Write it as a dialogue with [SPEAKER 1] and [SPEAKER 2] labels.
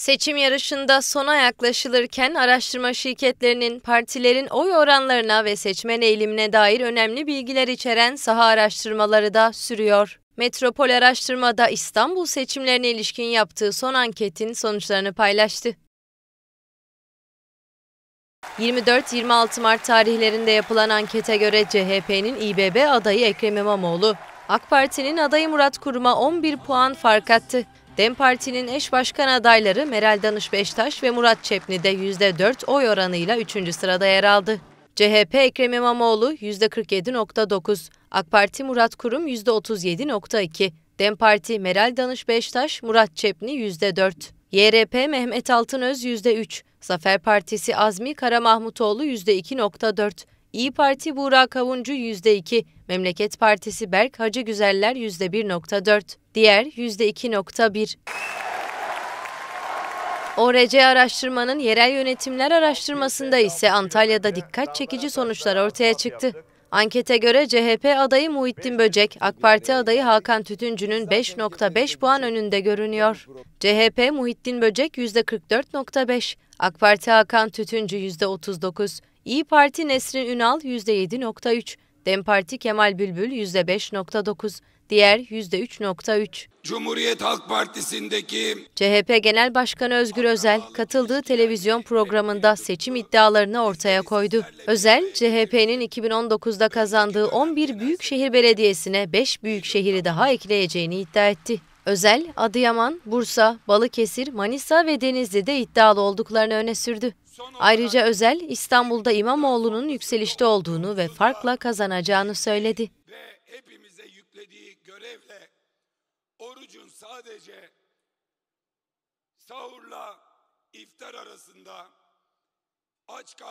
[SPEAKER 1] Seçim yarışında sona yaklaşılırken araştırma şirketlerinin partilerin oy oranlarına ve seçmen eğilimine dair önemli bilgiler içeren saha araştırmaları da sürüyor. Metropol araştırmada İstanbul seçimlerine ilişkin yaptığı son anketin sonuçlarını paylaştı. 24-26 Mart tarihlerinde yapılan ankete göre CHP'nin İBB adayı Ekrem İmamoğlu, AK Parti'nin adayı Murat Kurum'a 11 puan fark attı. DEM Parti'nin eş başkan adayları Meral Danış Beştaş ve Murat Çepni de %4 oy oranıyla 3. sırada yer aldı. CHP Ekrem İmamoğlu %47.9, AK Parti Murat Kurum %37.2, DEM Parti Meral Danış Beştaş, Murat Çepni %4, YRP Mehmet Altınöz %3, Zafer Partisi Azmi Karamahmutoğlu %2.4, İyi Parti Burak Kavuncu %2, Memleket Partisi Berk Hacı Güzeller %1.4, diğer %2.1. ORC araştırmanın yerel yönetimler araştırmasında ise Antalya'da dikkat çekici sonuçlar ortaya çıktı. Ankete göre CHP adayı Muhittin Böcek, AK Parti adayı Hakan Tütüncü'nün 5.5 puan önünde görünüyor. CHP Muhittin Böcek %44.5, AK Parti Hakan Tütüncü %39, İyi Parti Nesrin Ünal %7.3, DEM Parti Kemal Bülbül %5.9, diğer %3.3. Cumhuriyet Halk Partisi'ndeki CHP Genel Başkanı Özgür Özel katıldığı televizyon programında seçim iddialarını ortaya koydu. Özel, CHP'nin 2019'da kazandığı 11 büyükşehir belediyesine 5 büyükşehiri daha ekleyeceğini iddia etti. Özel, Adıyaman, Bursa, Balıkesir, Manisa ve Denizli'de iddialı olduklarını öne sürdü. Ayrıca Özel, İstanbul'da İmamoğlu'nun yükselişte olduğunu ve farkla kazanacağını söyledi. Ve hepimize yüklediği görevle orucun sadece sahurla iftar arasında aç